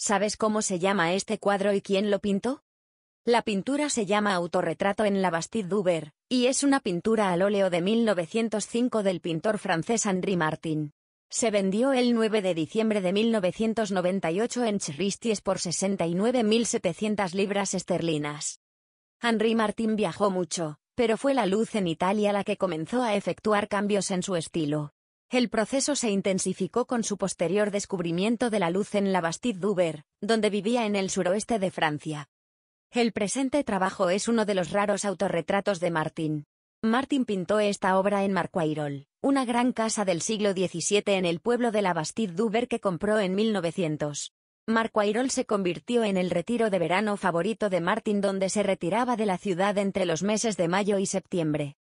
¿Sabes cómo se llama este cuadro y quién lo pintó? La pintura se llama Autorretrato en la Bastide d'Uber, y es una pintura al óleo de 1905 del pintor francés Henri Martin. Se vendió el 9 de diciembre de 1998 en Christie's por 69.700 libras esterlinas. Henri Martin viajó mucho, pero fue la luz en Italia la que comenzó a efectuar cambios en su estilo. El proceso se intensificó con su posterior descubrimiento de la luz en la Bastide d'Uber, donde vivía en el suroeste de Francia. El presente trabajo es uno de los raros autorretratos de Martín. Martín pintó esta obra en Marquairol, una gran casa del siglo XVII en el pueblo de la Bastide d'Uber que compró en 1900. Airol se convirtió en el retiro de verano favorito de Martín donde se retiraba de la ciudad entre los meses de mayo y septiembre.